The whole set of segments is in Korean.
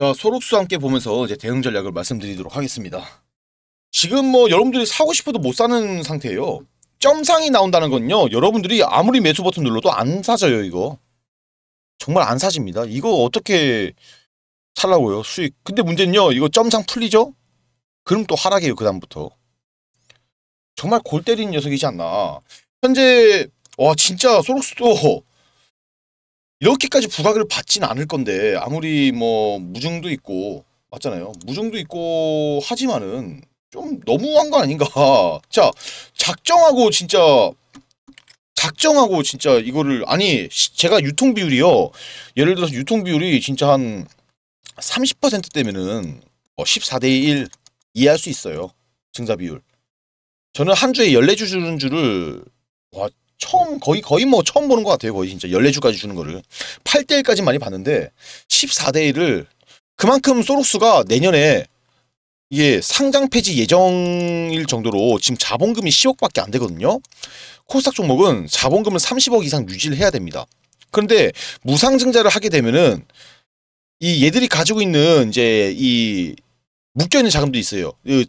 자, 소록수 함께 보면서 이제 대응 전략을 말씀드리도록 하겠습니다. 지금 뭐 여러분들이 사고 싶어도 못 사는 상태예요. 점상이 나온다는 건요. 여러분들이 아무리 매수 버튼 눌러도 안 사져요, 이거. 정말 안 사집니다. 이거 어떻게 살라고요, 수익. 근데 문제는요. 이거 점상 풀리죠? 그럼 또하락이요 그다음부터. 정말 골 때리는 녀석이지 않나. 현재 와 진짜 소록수도 이렇게까지 부각을 받진 않을 건데 아무리 뭐 무증도 있고 맞잖아요. 무증도 있고 하지만은 좀 너무한 거 아닌가. 자 작정하고 진짜 작정하고 진짜 이거를 아니 제가 유통 비율이요. 예를 들어서 유통 비율이 진짜 한 30%대면은 14대 1 이해할 수 있어요. 증자 비율. 저는 한 주에 14주 주는 줄을 와 처음 거의 거의 뭐 처음 보는 것 같아요. 거의 진짜 14주까지 주는 거를 8대 1까지 많이 봤는데 14대 1을 그만큼 소록스가 내년에 이게 상장 폐지 예정일 정도로 지금 자본금이 10억밖에 안 되거든요. 코스닥 종목은 자본금을 30억 이상 유지를 해야 됩니다. 그런데 무상증자를 하게 되면은 이 얘들이 가지고 있는 이제 이 묶여 있는 자금도 있어요. 이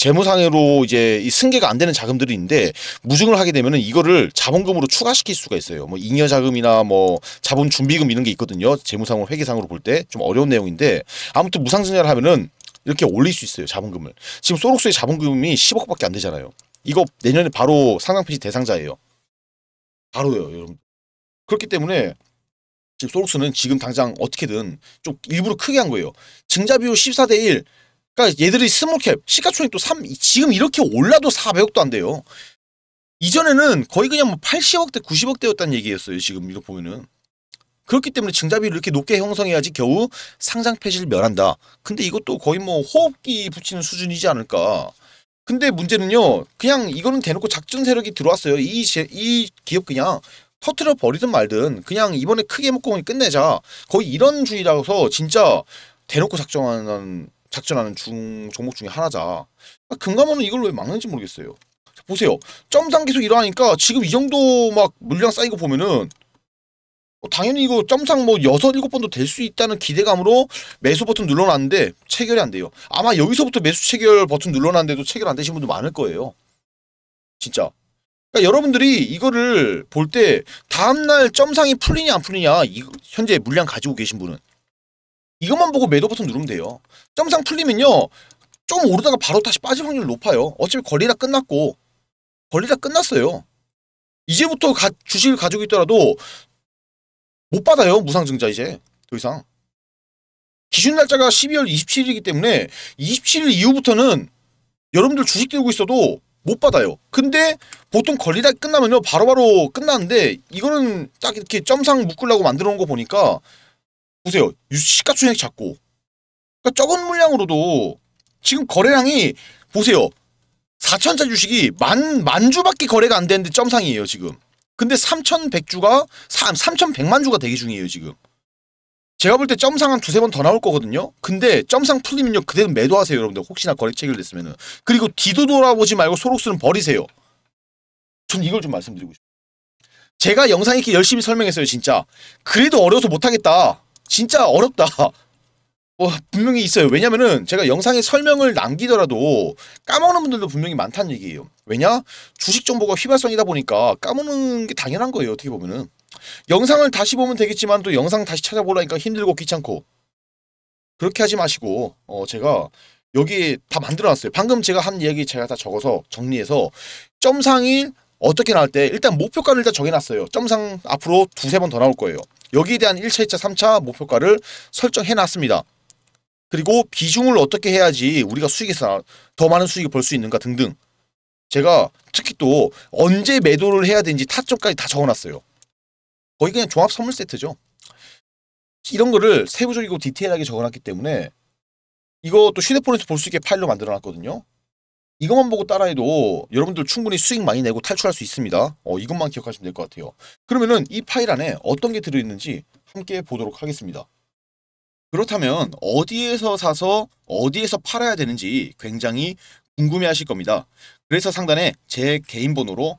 재무상으로 이제 승계가 안 되는 자금들이 있는데 무증을 하게 되면은 이거를 자본금으로 추가시킬 수가 있어요. 뭐 잉여 자금이나 뭐 자본 준비금 이런 게 있거든요. 재무상으로 회계상으로 볼 때 좀 어려운 내용인데 아무튼 무상증자를 하면은 이렇게 올릴 수 있어요. 자본금을. 지금 소록수의 자본금이 10억밖에 안 되잖아요. 이거 내년에 바로 상장 폐지 대상자예요. 바로요, 여러분. 그렇기 때문에 지금 소록수는 지금 당장 어떻게든 좀 일부러 크게 한 거예요. 증자 비율 14대 1 그러니까 얘들이 스몰캡 시가총액 도 3, 지금 이렇게 올라도 400억도 안 돼요. 이전에는 거의 그냥 뭐 80억대, 90억대였다는 얘기였어요. 지금 이거 보면은. 그렇기 때문에 증자비를 이렇게 높게 형성해야지 겨우 상장 폐지를 면한다. 근데 이것도 거의 뭐 호흡기 붙이는 수준이지 않을까. 근데 문제는요. 그냥 이거는 대놓고 작전 세력이 들어왔어요. 이, 제, 이 기업 그냥 터트려 버리든 말든 그냥 이번에 크게 먹고 끝내자. 거의 이런 주의라서 진짜 대놓고 작정하는 작전하는 중 종목 중에 하나자. 아, 금감원은 이걸 왜 막는지 모르겠어요. 보세요. 점상 계속 일어나니까 지금 이 정도 막 물량 쌓이고 보면은 뭐 당연히 이거 점상 뭐 여섯 일곱 번도 될 수 있다는 기대감으로 매수 버튼 눌러놨는데 체결이 안 돼요. 아마 여기서부터 매수 체결 버튼 눌러놨는데도 체결 안 되신 분도 많을 거예요. 진짜. 그러니까 여러분들이 이거를 볼 때 다음날 점상이 풀리냐 안 풀리냐 이, 현재 물량 가지고 계신 분은 이것만 보고 매도 버튼 누르면 돼요. 점상 풀리면요. 좀 오르다가 바로 다시 빠질 확률 높아요. 어차피 권리다 끝났고 권리다 끝났어요. 이제부터 가, 주식을 가지고 있더라도 못 받아요. 무상증자 이제 더 이상. 기준 날짜가 12월 27일이기 때문에 27일 이후부터는 여러분들 주식 들고 있어도 못 받아요. 근데 보통 권리다 끝나면요. 바로 바로 끝나는데 이거는 딱 이렇게 점상 묶으려고 만들어 놓은 거 보니까 보세요. 시가총액 작고 그러니까 적은 물량으로도 지금 거래량이 보세요. 4천자 주식이 만, 만 주밖에 거래가 안 되는데 점상이에요 지금. 근데 3,100주가 3, 3,100만 주가 대기 중이에요 지금. 제가 볼 때 점상 한 두세 번 더 나올 거거든요. 근데 점상 풀리면요. 그대로 매도하세요 여러분들. 혹시나 거래 체결됐으면은. 그리고 뒤도 돌아보지 말고 소록수는 버리세요. 전 이걸 좀 말씀드리고 싶어요. 제가 영상 있게 열심히 설명했어요 진짜. 그래도 어려워서 못하겠다. 진짜 어렵다. 어, 분명히 있어요. 왜냐면은 제가 영상에 설명을 남기더라도 까먹는 분들도 분명히 많다는 얘기예요. 왜냐? 주식 정보가 휘발성이다 보니까 까먹는 게 당연한 거예요. 어떻게 보면은. 영상을 다시 보면 되겠지만 또 영상 다시 찾아보라니까 힘들고 귀찮고 그렇게 하지 마시고 어 제가 여기 다 만들어놨어요. 방금 제가 한 얘기 제가 다 적어서 정리해서 점상일 어떻게 나올 때 일단 목표가를 일단 정해놨어요. 점상 앞으로 두세 번 더 나올 거예요. 여기에 대한 1차, 2차, 3차 목표가를 설정해놨습니다. 그리고 비중을 어떻게 해야지 우리가 수익에서 더 많은 수익을 벌 수 있는가 등등. 제가 특히 또 언제 매도를 해야 되는지 타점까지 다 적어놨어요. 거의 그냥 종합 선물 세트죠. 이런 거를 세부적이고 디테일하게 적어놨기 때문에 이것도 휴대폰에서 볼 수 있게 파일로 만들어놨거든요. 이것만 보고 따라해도 여러분들 충분히 수익 많이 내고 탈출할 수 있습니다. 어, 이것만 기억하시면 될 것 같아요. 그러면은 이 파일 안에 어떤 게 들어있는지 함께 보도록 하겠습니다. 그렇다면 어디에서 사서 어디에서 팔아야 되는지 굉장히 궁금해하실 겁니다. 그래서 상단에 제 개인 번호로